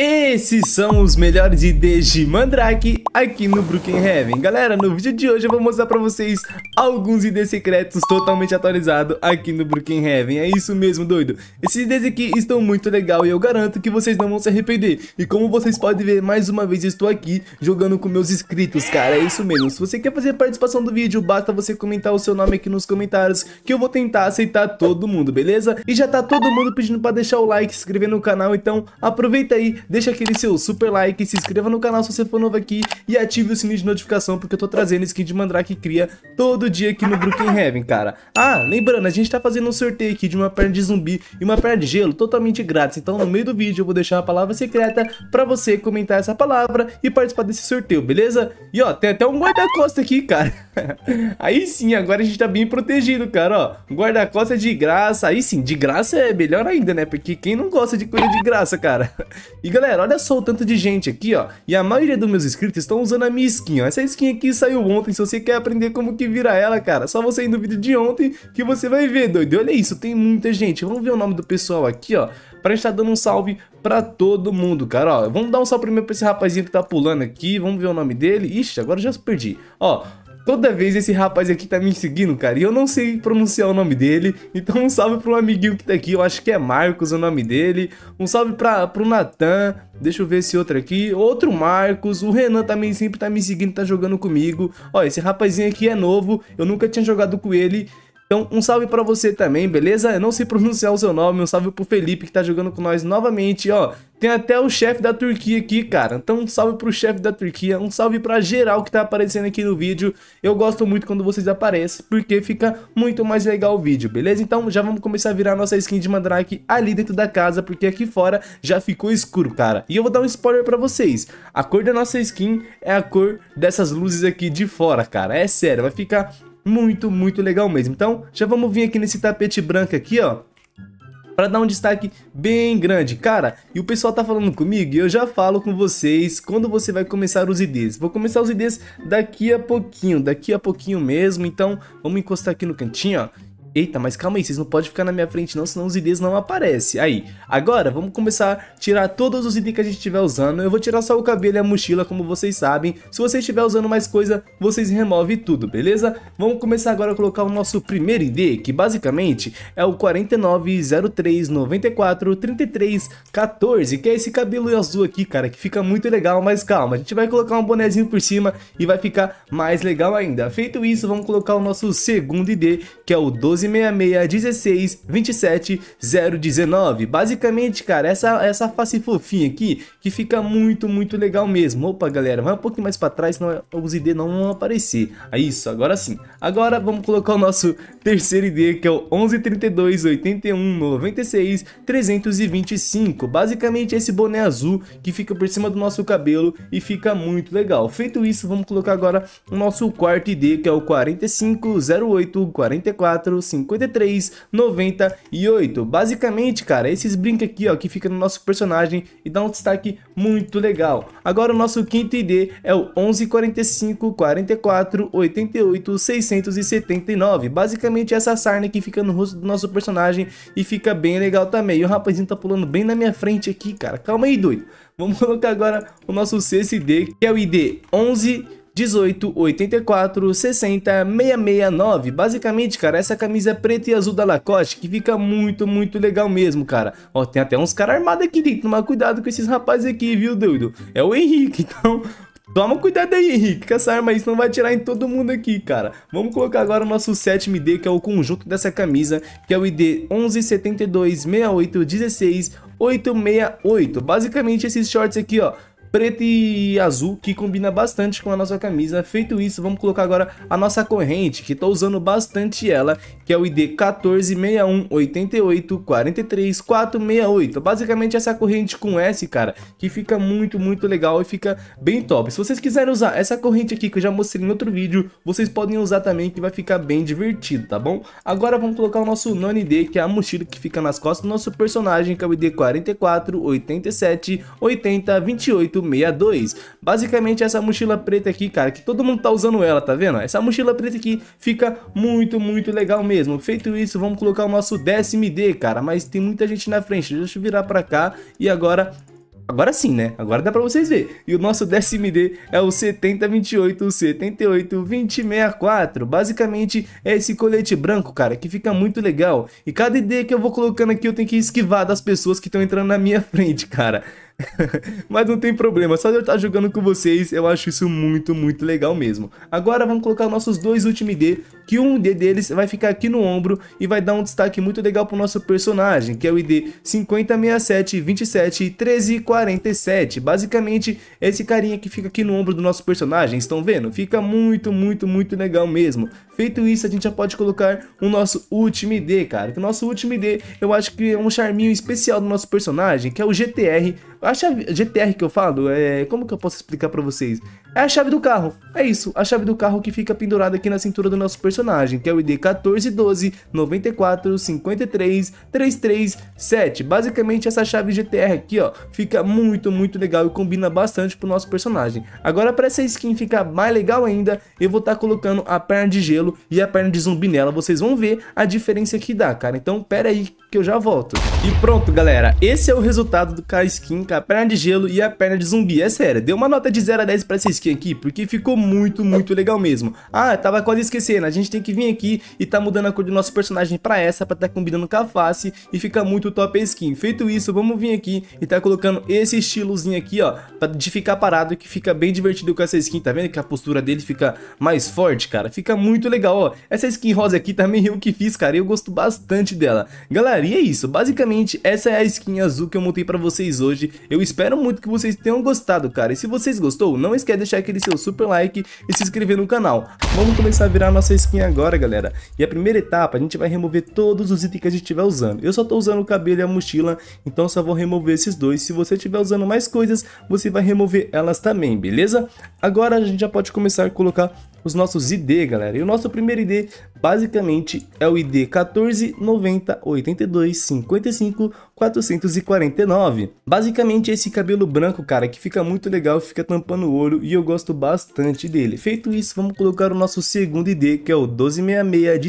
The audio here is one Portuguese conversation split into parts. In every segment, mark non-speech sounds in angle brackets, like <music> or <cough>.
Esses são os melhores IDs de Mandrake aqui no Broken Heaven. Galera, no vídeo de hoje eu vou mostrar pra vocês alguns IDs secretos totalmente atualizados aqui no Broken Heaven. É isso mesmo, doido. Esses IDs aqui estão muito legal e eu garanto que vocês não vão se arrepender. E como vocês podem ver, mais uma vez estou aqui jogando com meus inscritos, cara. É isso mesmo. Se você quer fazer participação do vídeo, basta você comentar o seu nome aqui nos comentários que eu vou tentar aceitar todo mundo, beleza? E já tá todo mundo pedindo pra deixar o like, se inscrever no canal, então aproveita aí deixa aquele seu super like, se inscreva no canal se você for novo aqui e ative o sininho de notificação porque eu tô trazendo skin de Mandrake Cria todo dia aqui no Brooklyn Heaven, cara. Ah, lembrando, a gente tá fazendo um sorteio aqui de uma perna de zumbi e uma perna de gelo totalmente grátis. Então no meio do vídeo eu vou deixar uma palavra secreta pra você comentar essa palavra e participar desse sorteio, beleza? E ó, tem até um guarda-costa aqui, cara. <laughs> Aí sim, agora a gente tá bem protegido, cara, ó. Guarda-costa de graça. Aí sim, de graça é melhor ainda, né? Porque quem não gosta de coisa de graça, cara? <laughs> E galera, olha só o tanto de gente aqui, ó. E a maioria dos meus inscritos estão usando a minha skin, ó. Essa skin aqui saiu ontem, se você quer aprender como que vira ela, cara, só você ir no vídeo de ontem que você vai ver, doido. Olha isso, tem muita gente. Vamos ver o nome do pessoal aqui, ó. Pra gente tá dando um salve pra todo mundo, cara, ó. Vamos dar um salve primeiro pra esse rapazinho que tá pulando aqui. Vamos ver o nome dele. Ixi, agora já perdi. Ó, Toda vez esse rapaz aqui tá me seguindo, cara, e eu não sei pronunciar o nome dele. Então um salve pro amiguinho que tá aqui, eu acho que é Marcos o nome dele. Um salve pra, pro Natan, deixa eu ver esse outro aqui. Outro Marcos, o Renan também sempre tá me seguindo, tá jogando comigo. Ó, esse rapazinho aqui é novo, eu nunca tinha jogado com ele. Então, um salve para você também, beleza? Eu não sei pronunciar o seu nome, um salve pro Felipe que tá jogando com nós novamente, ó. Tem até o chefe da Turquia aqui, cara. Então, um salve pro chefe da Turquia, um salve pra geral que tá aparecendo aqui no vídeo. Eu gosto muito quando vocês aparecem, porque fica muito mais legal o vídeo, beleza? Então, já vamos começar a virar nossa skin de Mandrake ali dentro da casa, porque aqui fora já ficou escuro, cara. E eu vou dar um spoiler pra vocês. A cor da nossa skin é a cor dessas luzes aqui de fora, cara. É sério, vai ficar muito, muito legal mesmo. Então, já vamos vir aqui nesse tapete branco aqui, ó para dar um destaque bem grande. Cara, e o pessoal tá falando comigo e eu já falo com vocês quando você vai começar os IDs. Vou começar os IDs daqui a pouquinho, daqui a pouquinho mesmo. Então, vamos encostar aqui no cantinho, ó. Eita, mas calma aí, vocês não podem ficar na minha frente não, senão os IDs não aparecem. Aí, agora vamos começar a tirar todos os IDs que a gente estiver usando. Eu vou tirar só o cabelo e a mochila, como vocês sabem. Se você estiver usando mais coisa, vocês removem tudo, beleza? Vamos começar agora a colocar o nosso primeiro ID, que basicamente é o 4903943314, que é esse cabelo azul aqui, cara, que fica muito legal, mas calma, a gente vai colocar um bonezinho por cima e vai ficar mais legal ainda. Feito isso, vamos colocar o nosso segundo ID, que é o 12 1266 27 019. Basicamente, cara, essa, essa face fofinha aqui que fica muito, muito legal mesmo. Opa, galera, vai um pouquinho mais para trás, senão os ID não vão aparecer. É isso, agora sim. Agora vamos colocar o nosso terceiro ID, que é o 1132 81 96 325. Basicamente, esse boné azul que fica por cima do nosso cabelo e fica muito legal. Feito isso, vamos colocar agora o nosso quarto ID, que é o 4508 44 53,98. Basicamente, cara, esses brinca aqui, ó, que fica no nosso personagem e dá um destaque muito legal. Agora o nosso quinto ID é o 1145 44 88 679. Basicamente essa sarna que fica no rosto do nosso personagem e fica bem legal também. E o rapazinho tá pulando bem na minha frente aqui, cara. Calma aí, doido. Vamos colocar agora o nosso sexto ID, que é o ID 11 1884 60 669. Basicamente, cara, essa camisa é preta e azul da Lacoste que fica muito, muito legal mesmo, cara. Ó, tem até uns caras armados aqui, tem que tomar cuidado com esses rapazes aqui, viu, doido? É o Henrique, <laughs> então... Toma cuidado aí, Henrique, que essa arma aí não vai atirar em todo mundo aqui, cara. Vamos colocar agora o nosso sétimo ID, que é o conjunto dessa camisa, que é o ID 11 72 68 16 868. Basicamente, esses shorts aqui, ó, preto e azul, que combina bastante com a nossa camisa. Feito isso, vamos colocar agora a nossa corrente, que estou usando bastante ela, que é o ID 14618843468. Basicamente essa corrente com S, cara, que fica muito, muito legal e fica bem top. Se vocês quiserem usar essa corrente aqui, que eu já mostrei em outro vídeo, vocês podem usar também, que vai ficar bem divertido, tá bom? Agora vamos colocar o nosso None D, que é a mochila que fica nas costas do nosso personagem, que é o ID 44, 87, 80, 28, 862. Basicamente essa mochila preta aqui, cara, que todo mundo tá usando ela, tá vendo? Essa mochila preta aqui fica muito, muito legal mesmo. Feito isso, vamos colocar o nosso décimo ID, cara, mas tem muita gente na frente. Deixa eu virar pra cá e agora Agora sim, né? Agora dá pra vocês verem. E o nosso DSMD é o 7028 78 2064. Basicamente é esse colete branco, cara, que fica muito legal. E cada ideia que eu vou colocando aqui eu tenho que esquivar das pessoas que estão entrando na minha <laughs> frente, cara. <laughs> Mas não tem problema, só de eu estar jogando com vocês, eu acho isso muito, muito legal mesmo. Agora vamos colocar nossos dois últimos D, que um D deles vai ficar aqui no ombro e vai dar um destaque muito legal pro nosso personagem, que é o ID 5067 27 Basicamente, esse carinha que fica aqui no ombro do nosso personagem, estão vendo? Fica muito, muito, muito legal mesmo. Feito isso, a gente já pode colocar o nosso último ID, cara. Que o nosso último ID, eu acho que é um charminho especial do nosso personagem, que é o GTR. Acha GTR que eu falo? É, como que eu posso explicar para vocês? é a chave do carro. É isso, a chave do carro que fica pendurada aqui na cintura do nosso personagem, que é o ID 1412 94 53 337. Basicamente essa chave GTR aqui, ó, fica muito, muito legal e combina bastante pro nosso personagem. Agora para essa skin ficar mais legal ainda, eu vou estar tá colocando a perna de gelo e a perna de zumbi nela. Vocês vão ver a diferença que dá, cara. Então pera aí que eu já volto. E pronto, galera. Esse é o resultado do K-Skin com a perna de gelo e a perna de zumbi. É sério, deu uma nota de 0 a 10 pra essa skin skin aqui, porque ficou muito, muito legal mesmo. Ah, tava quase esquecendo, a gente tem que vir aqui e tá mudando a cor do nosso personagem pra essa, pra tá combinando com a face e fica muito top a skin. Feito isso, vamos vir aqui e tá colocando esse estilozinho aqui, ó, pra, de ficar parado, que fica bem divertido com essa skin, tá vendo que a postura dele fica mais forte, cara? Fica muito legal, ó. Essa skin rosa aqui também eu que fiz, cara, eu gosto bastante dela. Galera, e é isso, basicamente essa é a skin azul que eu montei pra vocês hoje. Eu espero muito que vocês tenham gostado, cara, e se vocês gostou, não esquece de deixar aquele seu super like e se inscrever no canal. Vamos começar a virar nossa skin agora, galera. E a primeira etapa, a gente vai remover todos os itens que a gente estiver usando. Eu só estou usando o cabelo e a mochila, então só vou remover esses dois. Se você estiver usando mais coisas, você vai remover elas também, beleza? Agora a gente já pode começar a colocar os nossos ID, galera. E o nosso primeiro ID, basicamente, é o ID 14 90 82 55 449. Basicamente, é esse cabelo branco, cara, que fica muito legal, fica tampando o olho e eu gosto bastante dele. Feito isso, vamos colocar o nosso segundo ID, que é o 1266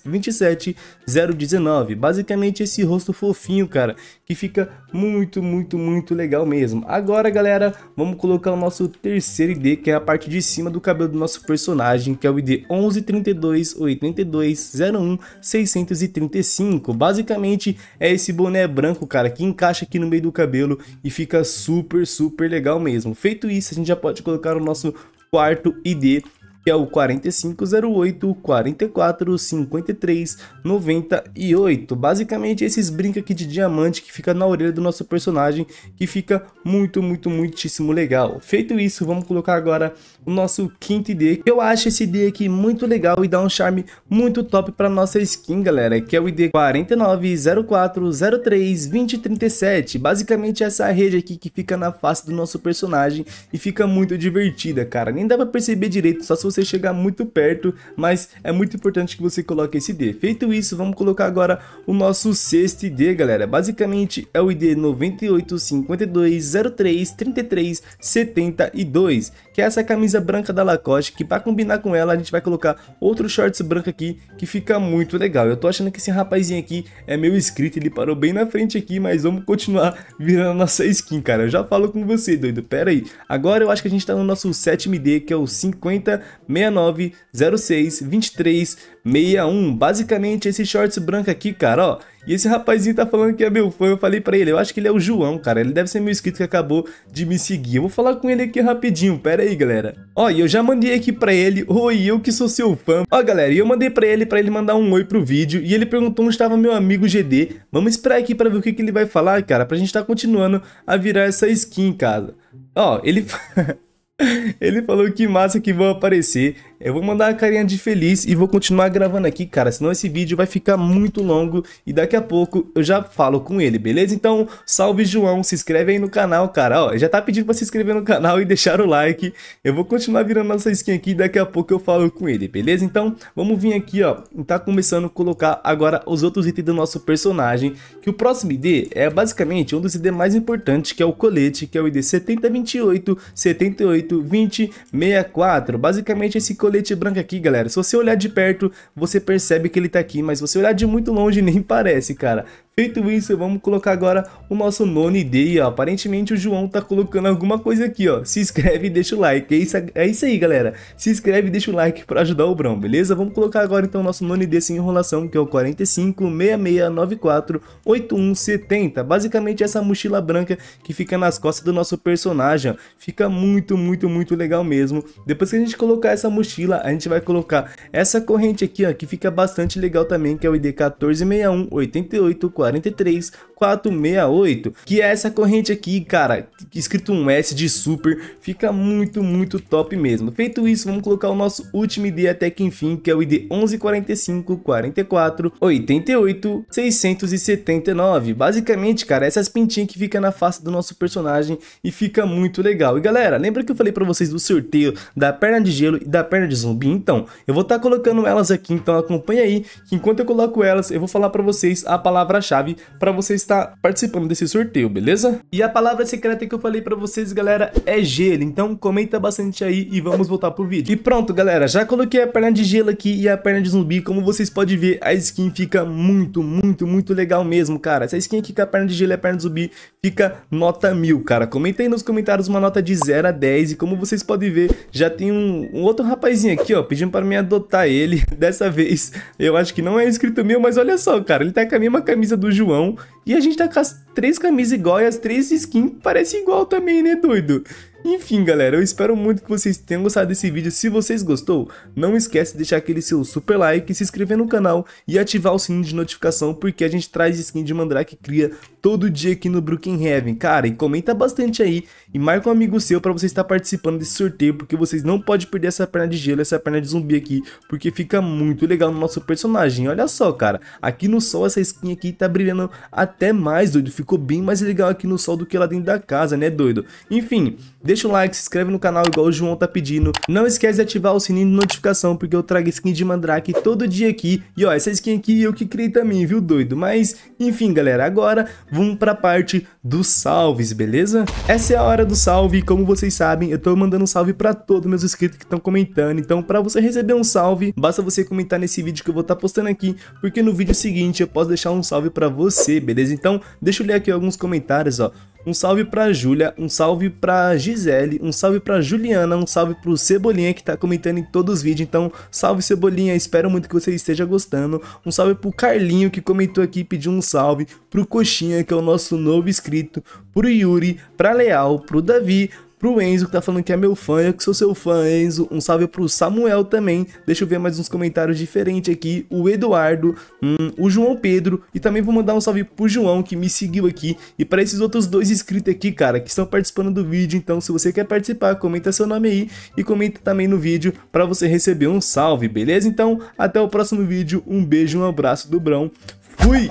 16 27 019. Basicamente, esse rosto fofinho, cara, que fica muito, muito, muito legal mesmo. Agora, galera, vamos colocar o nosso terceiro ID, que é a parte de cima do cabelo do nosso personagem personagem, que é o ID 113282016535. Basicamente é esse boné branco, cara, que encaixa aqui no meio do cabelo e fica super, super legal mesmo. Feito isso, a gente já pode colocar o nosso quarto ID que é o 4508 44 53 98. Basicamente esses brinca aqui de diamante que fica na orelha do nosso personagem, que fica muito, muito, muitíssimo legal. Feito isso, vamos colocar agora o nosso quinto ID, eu acho esse ID aqui muito legal e dá um charme muito top para nossa skin, galera, que é o ID 4904032037. Basicamente essa rede aqui que fica na face do nosso personagem e fica muito divertida, cara. Nem dá para perceber direito, só se você chegar muito perto, mas é muito importante que você coloque esse ID. Feito isso, vamos colocar agora o nosso sexto ID, galera. Basicamente é o ID 9852033372, que é essa camisa branca da Lacoste, que para combinar com ela a gente vai colocar outro shorts branco aqui, que fica muito legal. Eu tô achando que esse rapazinho aqui é meu inscrito, ele parou bem na frente aqui, mas vamos continuar virando a nossa skin, cara. Eu já falo com você, doido. Pera aí. Agora eu acho que a gente tá no nosso sétimo ID, que é o 50 69 06 23 61. Basicamente, esse shorts branco aqui, cara, ó. E esse rapazinho tá falando que é meu fã, eu falei pra ele, eu acho que ele é o João, cara, ele deve ser meu inscrito que acabou de me seguir. Eu vou falar com ele aqui rapidinho, pera aí, galera. Ó, e eu já mandei aqui pra ele, oi, eu que sou seu fã. Ó, galera, e eu mandei pra ele, pra ele mandar um oi pro vídeo, e ele perguntou onde estava meu amigo GD. Vamos esperar aqui pra ver o que, que ele vai falar, cara, pra gente tá continuando a virar essa skin, cara. Ó, ele... <laughs> Ele falou que massa que vão aparecer eu vou mandar a carinha de feliz e vou continuar gravando aqui, cara, senão esse vídeo vai ficar muito longo e daqui a pouco eu já falo com ele, beleza? Então, salve João, se inscreve aí no canal, cara, ó, já tá pedindo pra se inscrever no canal e deixar o like. Eu vou continuar virando nossa skin aqui e daqui a pouco eu falo com ele, beleza? Então, vamos vir aqui, ó, tá começando a colocar agora os outros itens do nosso personagem, que o próximo ID é basicamente um dos ID mais importantes, que é o colete, que é o ID 7028, 78, 20, 64. Basicamente esse colete colete branco aqui, galera. Se você olhar de perto, você percebe que ele tá aqui, mas se você olhar de muito longe, <laughs> nem parece, cara. Feito isso, vamos colocar agora o nosso nono ID, ó. Aparentemente o João tá colocando alguma coisa aqui, ó. Se inscreve e deixa o like. É isso, é isso aí, galera. Se inscreve e deixa o like para ajudar o Brão, beleza? Vamos colocar agora então o nosso nono ID sem enrolação, que é o 45 6694 8170. Basicamente essa mochila branca que fica nas costas do nosso personagem. Fica muito, muito, muito legal mesmo. Depois que a gente colocar essa mochila, a gente vai colocar essa corrente aqui, ó, que fica bastante legal também, que é o ID 1461 88 43 468, que é essa corrente aqui, cara, escrito um S de super, fica muito, muito top mesmo. Feito isso, vamos colocar o nosso último ID até que enfim, que é o ID 11454488679. Basicamente, cara, essas pintinhas que fica na face do nosso personagem e fica muito legal. E galera, lembra que eu falei para vocês do sorteio da perna de gelo e da perna de zumbi? Então, eu vou estar tá colocando elas aqui, então acompanha aí, que enquanto eu coloco elas, eu vou falar para vocês a palavra-chave para vocês está participando desse sorteio, beleza? E a palavra secreta que eu falei pra vocês, galera, é gelo. Então comenta bastante aí e vamos voltar pro vídeo. E pronto, galera, já coloquei a perna de gelo aqui e a perna de zumbi. Como vocês podem ver, a skin fica muito, muito, muito legal mesmo, cara. Essa skin aqui com a perna de gelo e a perna de zumbi fica nota mil, cara. Comenta aí nos comentários uma nota de 0 a 10 e como vocês podem ver, já tem um, um outro rapazinho aqui, ó, pedindo para me adotar ele. <laughs> Dessa vez, eu acho que não é inscrito meu, mas olha só, cara, ele tá com a mesma camisa do João e a gente tá três camisas iguais, e as três skins parecem igual também, né, doido? Enfim, galera, eu espero muito que vocês tenham gostado desse vídeo. Se vocês gostou, não esquece de deixar aquele seu super like, se inscrever no canal e ativar o sininho de notificação, porque a gente traz skin de Mandrake Cria todo dia aqui no Brooklyn Heaven. Cara, e comenta bastante aí e marca um amigo seu para você estar participando desse sorteio, porque vocês não podem perder essa perna de gelo, essa perna de zumbi aqui, porque fica muito legal no nosso personagem. Olha só, cara, aqui no sol essa skin aqui tá brilhando até mais, doido, ficou bem mais legal aqui no sol do que lá dentro da casa, né, doido? Enfim, deixa o like, se inscreve no canal igual o João tá pedindo, não esquece de ativar o sininho de notificação, porque eu trago skin de mandrake todo dia aqui, e ó, essa skin aqui eu que criei também, viu, doido? Mas, enfim, galera, agora vamos pra parte dos salves, beleza? Essa é a hora hora do salve, como vocês sabem, eu tô mandando um salve para todos meus inscritos que estão comentando. Então, para você receber um salve, basta você comentar nesse vídeo que eu vou estar tá postando aqui, porque no vídeo seguinte eu posso deixar um salve para você, beleza? Então, deixa eu ler aqui alguns comentários, ó. Um salve pra Júlia, um salve pra Gisele, um salve pra Juliana, um salve pro Cebolinha que tá comentando em todos os vídeos. Então, salve Cebolinha, espero muito que você esteja gostando. Um salve pro Carlinho que comentou aqui e pediu um salve. Pro Coxinha, que é o nosso novo inscrito. Pro Yuri, pra Leal, pro Davi, Pro Enzo, que tá falando que é meu fã, eu que sou seu fã, Enzo. Um salve pro Samuel também. Deixa eu ver mais uns comentários diferentes aqui. O Eduardo, hum, o João Pedro. E também vou mandar um salve pro João, que me seguiu aqui. E para esses outros dois inscritos aqui, cara, que estão participando do vídeo. Então, se você quer participar, comenta seu nome aí. E comenta também no vídeo para você receber um salve, beleza? Então, até o próximo vídeo. Um beijo, um abraço do Brão. Fui!